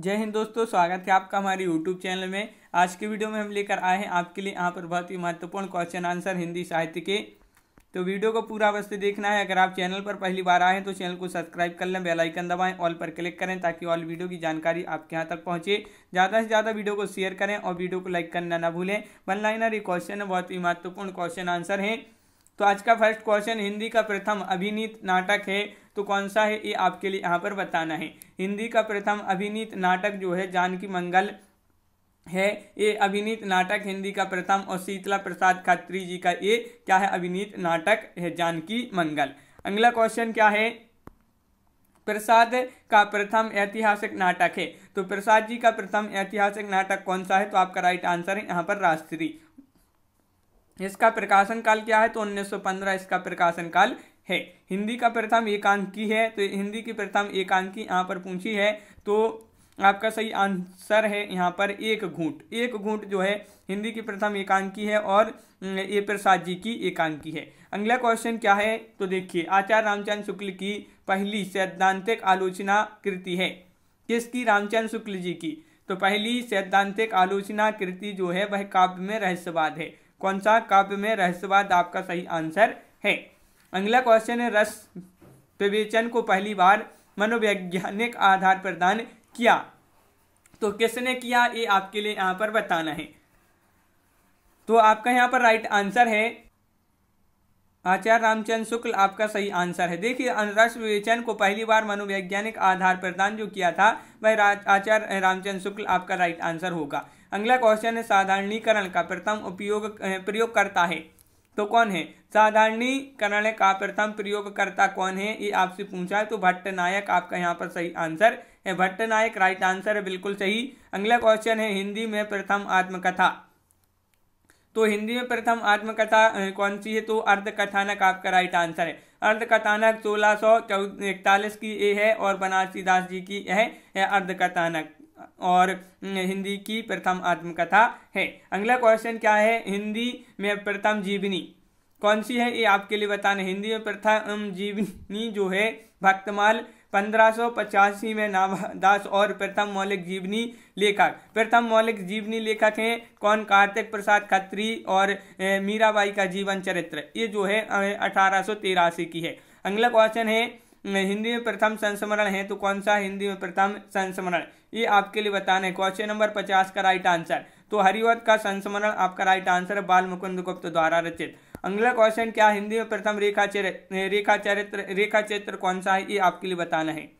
जय हिंद दोस्तों स्वागत है आपका हमारे YouTube चैनल में आज के वीडियो में हम लेकर आए हैं आपके लिए यहाँ पर बहुत ही महत्वपूर्ण क्वेश्चन आंसर हिंदी साहित्य के तो वीडियो को पूरा अवश्य देखना है अगर आप चैनल पर पहली बार आए हैं तो चैनल को सब्सक्राइब कर लें बेल आइकन दबाएं ऑल पर क्लिक करें ताकि ऑल वीडियो की जानकारी आपके यहाँ तक पहुँचे ज़्यादा से ज़्यादा वीडियो को शेयर करें और वीडियो को लाइक करना ना भूलें वन लाइनर ये क्वेश्चन बहुत ही महत्वपूर्ण क्वेश्चन आंसर है तो आज का फर्स्ट क्वेश्चन हिंदी का प्रथम अभिनीत नाटक है तो कौन सा है ये आपके लिए यहाँ पर बताना है हिंदी का प्रथम अभिनीत नाटक जो है जानकी मंगल है ये अभिनीत नाटक हिंदी का प्रथम और शीतला प्रसाद खत्री जी का ये क्या है अभिनीत नाटक है जानकी मंगल अगला क्वेश्चन क्या है प्रसाद का प्रथम ऐतिहासिक नाटक है तो प्रसाद जी का प्रथम ऐतिहासिक नाटक कौन सा है तो आपका राइट आंसर है यहाँ पर राष्ट्रीय इसका प्रकाशन काल क्या है तो 1915 इसका प्रकाशन काल है हिंदी का प्रथम एकांकी है तो हिंदी की प्रथम एकांकी यहाँ पर पूछी है तो आपका सही आंसर है यहाँ पर एक घूट एक घूट जो है हिंदी की प्रथम एकांकी है और ए प्रसाद जी की एकांकी है अगला क्वेश्चन क्या है तो देखिए आचार्य रामचंद्र शुक्ल की पहली सैद्धांतिक आलोचना कृति है किसकी रामचंद्र शुक्ल जी की तो पहली सैद्धांतिक आलोचना कृति जो है वह काव्य में रहस्यवाद है कौन सा काव्य में रहस्यवाद आपका सही आंसर है अगला क्वेश्चन है रस विवेचन को पहली बार मनोवैज्ञानिक आधार प्रदान किया तो किसने किया ये आपके लिए यहाँ पर बताना है तो आपका यहाँ पर राइट आंसर है आचार्य रामचंद्र शुक्ल आपका सही आंसर है देखिए रस विवेचन को पहली बार मनोवैज्ञानिक आधार प्रदान जो किया था वह आचार्य रामचंद्र शुक्ल आपका राइट आंसर होगा अगला क्वेश्चन है साधारणीकरण का प्रथम उपयोग प्रयोग करता है तो कौन है साधारणीकरण का प्रथम प्रयोगकर्ता कौन है ये आपसे पूछा है तो भट्ट नायक आपका यहाँ पर सही आंसर है भट्ट नायक राइट आंसर है बिल्कुल सही अगला क्वेश्चन है हिंदी में प्रथम आत्मकथा तो हिंदी में प्रथम आत्मकथा कौन सी है तो अर्धकथानक आपका राइट आंसर है अर्धकथानक सोलह सौ इकतालीस की ए है और बनारसी दास जी की है अर्धकथानक और हिंदी की प्रथम आत्मकथा है अगला क्वेश्चन क्या है हिंदी में प्रथम जीवनी कौन सी है ये आपके लिए बताना हिंदी में प्रथम जीवनी जो है भक्तमाल पंद्रह में नामदास और प्रथम मौलिक जीवनी लेखक प्रथम मौलिक जीवनी लेखक हैं कौन कार्तिक प्रसाद खत्री और मीराबाई का जीवन चरित्र ये जो है अठारह की है अगला क्वेश्चन है हिंदी में प्रथम संस्मरण है तो कौन सा हिंदी में प्रथम संस्मरण ये आपके लिए बताना है क्वेश्चन नंबर पचास का राइट आंसर तो हरिवत का संस्मरण आपका राइट आंसर है बाल मुकुंद गुप्त द्वारा रचित अगला क्वेश्चन क्या हिंदी में प्रथम रेखा चरित्र रेखा चरित्र रेखा चित्र कौन सा है ये आपके लिए बताना है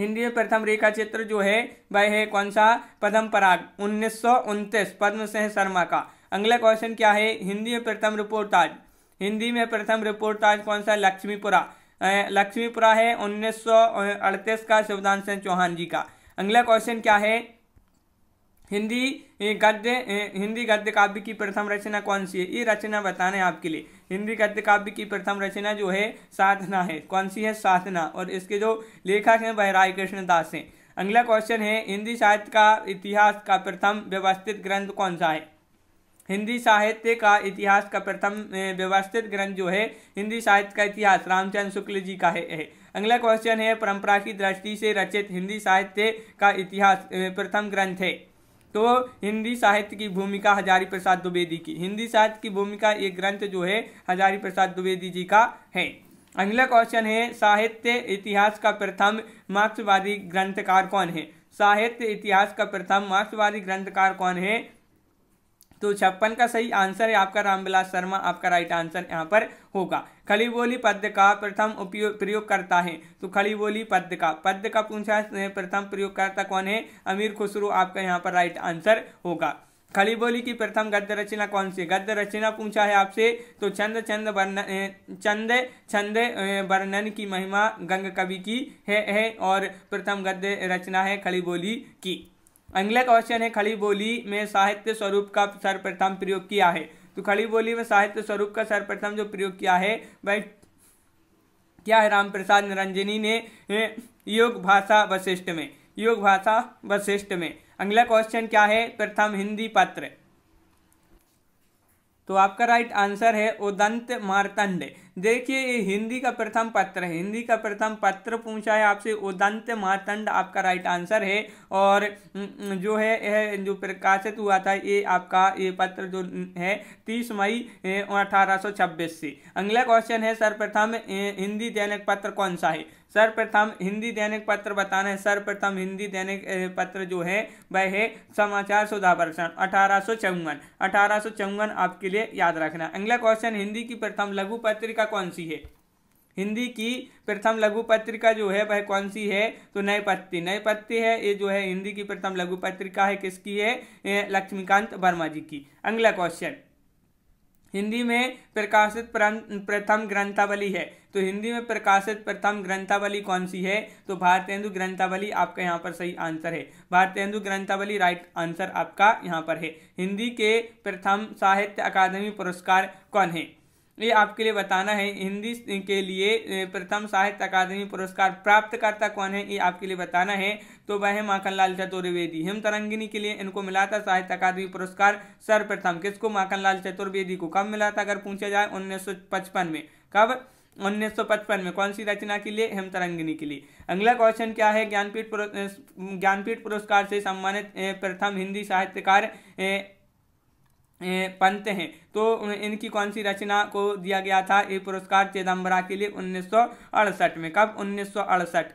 हिंदी में प्रथम रेखा चित्र जो है वह है कौन सा पद्म पराग उन्नीस सौ उनतीस पद्म सिंह शर्मा का अगला क्वेश्चन क्या है हिंदी में प्रथम रिपोर्टाज हिंदी में प्रथम रिपोर्टाज कौन सा लक्ष्मीपुरा लक्ष्मीपुरा है उन्नीस का शिवदान सिंह चौहान जी का अगला क्वेश्चन क्या है हिंदी गद्य हिंदी गद्य काव्य की प्रथम रचना कौन सी है ये रचना बताने आपके लिए हिंदी गद्य काव्य की प्रथम रचना जो है साधना है कौन सी है साधना और इसके जो लेखक हैं वह राय कृष्ण दास हैं अगला क्वेश्चन है हिंदी साहित्य का इतिहास का प्रथम व्यवस्थित ग्रंथ कौन सा है हिंदी साहित्य का इतिहास का प्रथम व्यवस्थित ग्रंथ जो है हिंदी साहित्य का इतिहास रामचंद्र शुक्ल जी का है अगला क्वेश्चन है परंपरा की दृष्टि से रचित हिंदी साहित्य का इतिहास प्रथम ग्रंथ है तो हिंदी साहित्य की भूमिका हजारी प्रसाद द्विवेदी की हिंदी साहित्य की भूमिका ये ग्रंथ जो है हजारी प्रसाद द्विवेदी जी का है अगला क्वेश्चन है साहित्य इतिहास का प्रथम मार्क्सवादी ग्रंथकार कौन है साहित्य इतिहास का प्रथम मार्क्सवादी ग्रंथकार कौन है तो छप्पन का सही आंसर है आपका रामविलास शर्मा आपका राइट आंसर यहाँ पर होगा खड़ी बोली पद का प्रथम उपयोग प्रयोग करता है तो खड़ी बोली पद का पद का पूछा प्रथम प्रयोग करता कौन है अमीर खुसरू आपका यहाँ पर राइट आंसर होगा खड़ी बोली की प्रथम गद्य रचना कौन सी गद्य रचना पूछा है आपसे तो चंद चंद वर्णन चंद छंद वर्णन की महिमा गंग कवि की है, है और प्रथम गद्य रचना है खड़ी बोली की अगला क्वेश्चन है खड़ी बोली में साहित्य स्वरूप का सर्वप्रथम प्रयोग किया है तो खड़ी बोली में साहित्य स्वरूप का सर्वप्रथम जो प्रयोग किया है वह क्या है रामप्रसाद निरंजनी ने योग भाषा वशिष्ठ में योग भाषा वशिष्ठ में अगला क्वेश्चन क्या है प्रथम हिंदी पत्र तो आपका राइट आंसर है उदंत मारतंड देखिए ये हिंदी का प्रथम पत्र है हिंदी का प्रथम पत्र पूछा है आपसे उदंत मारतंड आपका राइट आंसर है और जो है यह जो प्रकाशित हुआ था ये आपका ये पत्र जो है तीस मई अठारह से अगला क्वेश्चन है सर्वप्रथम हिंदी दैनिक पत्र कौन सा है सर्वप्रथम हिंदी दैनिक पत्र बताना है सर्वप्रथम हिंदी दैनिक पत्र जो है वह है समाचार प्रसारण अठारह सौ चौवन अठारह सौ चौवन आपके लिए याद रखना अगला क्वेश्चन हिंदी की प्रथम लघु पत्रिका कौन सी है हिंदी की प्रथम लघु पत्रिका जो है वह कौन सी है तो नई पत्ती नई पत्ती है ये जो है हिंदी की प्रथम लघु पत्रिका है किसकी है लक्ष्मीकांत वर्मा जी की अगला क्वेश्चन हिंदी में प्रकाशित प्रथम ग्रंथावली है तो हिंदी में प्रकाशित प्रथम ग्रंथावली कौन सी है तो भारतेंदु ग्रंथावली आपका यहाँ पर सही आंसर है भारतेंदु ग्रंथावली राइट आंसर आपका यहाँ पर है हिंदी के प्रथम साहित्य अकादमी पुरस्कार कौन है ये आपके लिए बताना है हिंदी के लिए प्रथम साहित्य अकादमी पुरस्कार प्राप्तकर्ता कौन है ये आपके लिए बताना है तो वह है माखनलाल चतुर्वेदी हिम तरंगिनी के लिए इनको मिला था साहित्य अकादमी पुरस्कार सर्वप्रथम किसको माखनलाल चतुर्वेदी को कब मिला था अगर पूछा जाए उन्नीस में कब 1955 में कौन सी रचना के लिए तरंगिनी के लिए अगला क्वेश्चन क्या है ज्ञानपीठ ज्ञानपीठ पुरस्कार से सम्मानित प्रथम हिंदी साहित्यकार पंत हैं तो इनकी कौन सी रचना को दिया गया था ये पुरस्कार चिदम्बरा के लिए उन्नीस में कब उन्नीस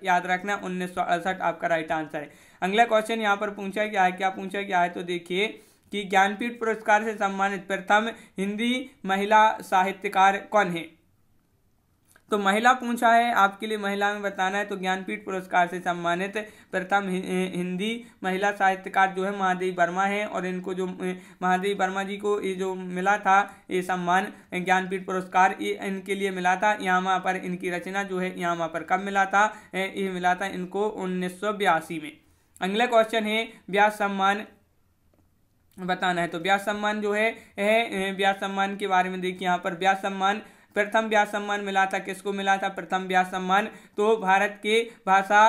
याद रखना उन्नीस आपका राइट आंसर है अगला क्वेश्चन यहाँ पर पूछा गया है क्या पूछा गया है तो देखिए कि ज्ञानपीठ पुरस्कार से सम्मानित प्रथम हिंदी महिला साहित्यकार कौन है तो महिला पूछा है आपके लिए महिला में बताना है तो ज्ञानपीठ पुरस्कार से सम्मानित प्रथम हिंदी महिला साहित्यकार जो है महादेवी वर्मा है और इनको जो महादेवी वर्मा जी को ये जो मिला था ये सम्मान ज्ञानपीठ पुरस्कार ये इनके लिए मिला था यामा पर इनकी रचना जो है यामा पर कब मिला था ये मिला था इनको उन्नीस में अगला क्वेश्चन है ब्याज सम्मान बताना है तो ब्याज सम्मान जो है ब्याज व्यास सम्मान के बारे में देखिए यहाँ पर ब्याज सम्मान प्रथम व्यास सम्मान मिला था किसको मिला था प्रथम व्यास सम्मान तो भारत के भाषा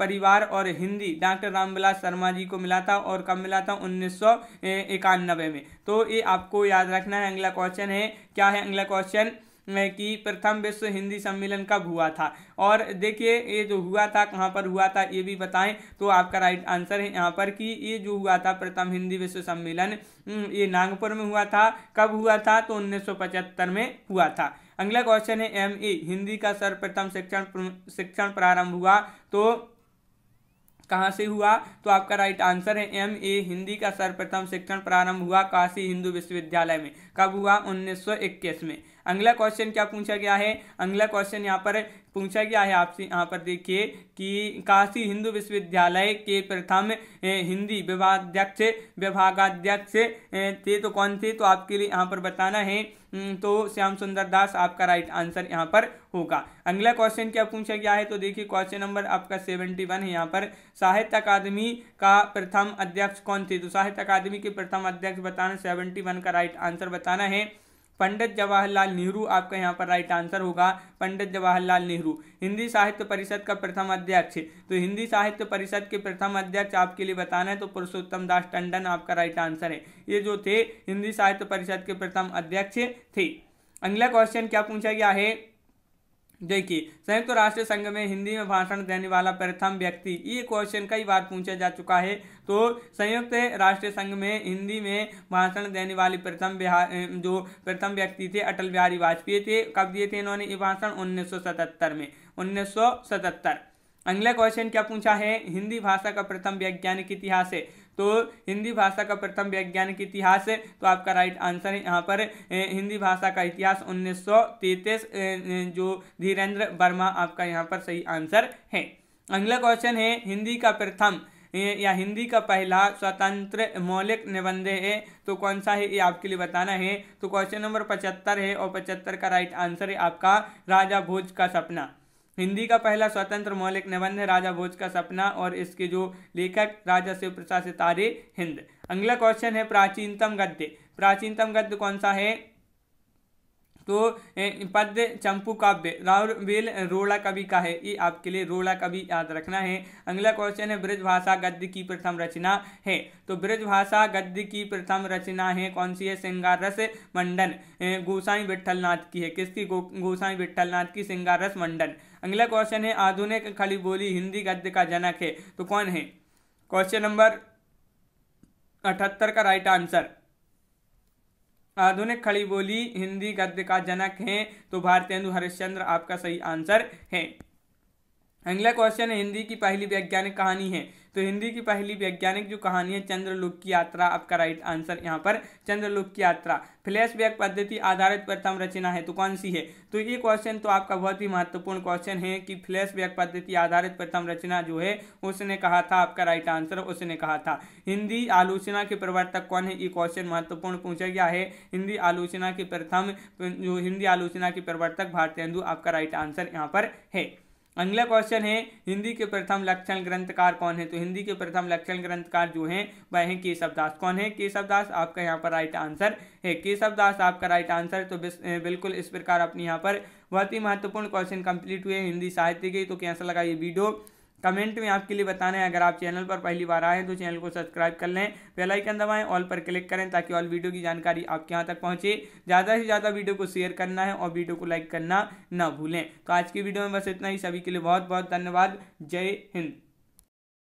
परिवार और हिंदी डॉक्टर रामविलास शर्मा जी को मिला था और कब मिला था उन्नीस में तो ये आपको याद रखना है अगला क्वेश्चन है क्या है अगला क्वेश्चन कि प्रथम विश्व हिंदी सम्मेलन कब हुआ था और देखिए ये जो हुआ था कहाँ पर हुआ था ये भी बताएं तो आपका राइट आंसर है यहाँ पर कि ये जो हुआ था प्रथम हिंदी विश्व सम्मेलन हम्म, ये नागपुर में हुआ था कब हुआ था तो उन्नीस में हुआ था अगला क्वेश्चन है एम ए हिंदी का सर्वप्रथम शिक्षण शिक्षण प्रारंभ हुआ तो कहाँ से हुआ तो आपका राइट आंसर है एम ए हिंदी का सर्वप्रथम शिक्षण प्रारंभ हुआ काशी हिंदू विश्वविद्यालय में कब हुआ 1921 में अगला क्वेश्चन क्या पूछा गया है अगला क्वेश्चन यहाँ पर पूछा गया है आपसे यहाँ पर देखिए कि काशी हिंदू विश्वविद्यालय के प्रथम हिंदी विभागाध्यक्ष विभागाध्यक्ष थे तो कौन थे तो आपके लिए यहाँ पर बताना है तो श्याम सुंदर दास आपका राइट आंसर यहाँ पर होगा अगला क्वेश्चन क्या पूछा गया है तो देखिए क्वेश्चन नंबर आपका सेवेंटी वन है यहाँ पर साहित्य अकादमी का प्रथम अध्यक्ष कौन थे तो साहित्य अकादमी के प्रथम अध्यक्ष बताना सेवेंटी वन का राइट आंसर बताना है पंडित जवाहरलाल नेहरू आपका यहाँ पर राइट आंसर होगा पंडित जवाहरलाल नेहरू हिंदी साहित्य परिषद का प्रथम अध्यक्ष तो हिंदी साहित्य परिषद के प्रथम अध्यक्ष आपके लिए बताना है तो पुरुषोत्तम दास टंडन आपका राइट आंसर है ये जो थे हिंदी साहित्य परिषद के प्रथम अध्यक्ष थे अगला क्वेश्चन क्या पूछा गया है देखिए संयुक्त तो राष्ट्र संघ में हिंदी में भाषण देने वाला प्रथम व्यक्ति ये क्वेश्चन कई बार पूछा जा चुका है तो संयुक्त राष्ट्र संघ में हिंदी में भाषण देने वाले प्रथम जो प्रथम व्यक्ति थे अटल बिहारी वाजपेयी थे कब दिए थे इन्होंने ये भाषण 1977 में 1977 अगला क्वेश्चन क्या पूछा है हिंदी भाषा का प्रथम वैज्ञानिक इतिहास है तो हिंदी भाषा का प्रथम वैज्ञानिक इतिहास है तो आपका राइट आंसर है यहाँ पर हिंदी भाषा का इतिहास उन्नीस जो धीरेन्द्र वर्मा आपका यहाँ पर सही आंसर है अगला क्वेश्चन है हिंदी का प्रथम या हिंदी का पहला स्वतंत्र मौलिक निबंध है तो कौन सा है ये आपके लिए बताना है तो क्वेश्चन नंबर पचहत्तर है और पचहत्तर का राइट आंसर है आपका राजा भोज का सपना हिंदी का पहला स्वतंत्र मौलिक निबंध राजा भोज का सपना और इसके जो लेखक राजा शिव प्रसाद सितारे हिंद अगला क्वेश्चन है प्राचीनतम गद्य प्राचीनतम गद्य कौन सा है तो पद्य चंपू काव्य राहुल बेल रोड़ा कवि का है ये आपके लिए रोड़ा कवि याद रखना है अगला क्वेश्चन है ब्रजभाषा गद्य की प्रथम रचना है तो ब्रजभाषा गद्य की प्रथम रचना है कौन सी है सिंगार रस मंडन गोसाई नाथ की है किसकी गो, गोसाई नाथ की सिंगार रस मंडन अगला क्वेश्चन है आधुनिक खली बोली हिंदी गद्य का जनक है तो कौन है क्वेश्चन नंबर अठहत्तर का राइट आंसर आधुनिक खड़ी बोली हिंदी गद्य का जनक है तो भारतेंदु हरिश्चंद्र आपका सही आंसर है अगला क्वेश्चन है हिंदी की पहली वैज्ञानिक कहानी है तो हिंदी की पहली वैज्ञानिक जो कहानी है चंद्रलोक की यात्रा आपका राइट आंसर यहाँ पर चंद्रलोक की यात्रा फ्लैशबैक पद्धति आधारित प्रथम रचना है तो कौन सी है तो ये क्वेश्चन तो आपका बहुत ही महत्वपूर्ण क्वेश्चन है कि फ्लैशबैक पद्धति आधारित प्रथम रचना जो है उसने कहा था आपका राइट आंसर उसने कहा था हिंदी आलोचना के प्रवर्तक कौन है ये क्वेश्चन महत्वपूर्ण पूछा गया है हिंदी आलोचना के प्रथम जो हिंदी आलोचना के प्रवर्तक भारतेंदु आपका राइट आंसर यहाँ पर है अगला क्वेश्चन है हिंदी के प्रथम लक्षण ग्रंथकार कौन है तो हिंदी के प्रथम लक्षण ग्रंथकार जो हैं वह हैं केशव दास कौन है केशव दास आपका यहाँ पर राइट आंसर है केशव दास आपका राइट आंसर तो बिल्कुल इस प्रकार अपने यहाँ पर बहुत ही महत्वपूर्ण क्वेश्चन कंप्लीट हुए हिंदी साहित्य के तो कैसा लगा ये वीडियो कमेंट में आपके लिए बताना है अगर आप चैनल पर पहली बार आए तो चैनल को सब्सक्राइब कर लें बेल आइकन दबाएं ऑल पर क्लिक करें ताकि ऑल वीडियो की जानकारी आपके यहाँ तक पहुँचे ज़्यादा से ज़्यादा वीडियो को शेयर करना है और वीडियो को लाइक करना ना भूलें तो आज की वीडियो में बस इतना ही सभी के लिए बहुत बहुत धन्यवाद जय हिंद